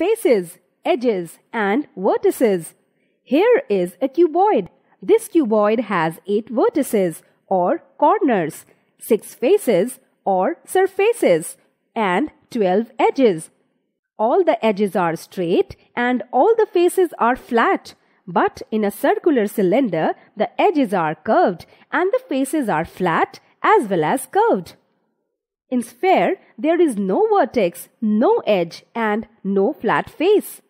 faces, edges, and vertices. Here is a cuboid. This cuboid has 8 vertices or corners, 6 faces or surfaces, and 12 edges. All the edges are straight and all the faces are flat. But in a circular cylinder, the edges are curved and the faces are flat as well as curved. In sphere, there is no vertex, no edge and no flat face.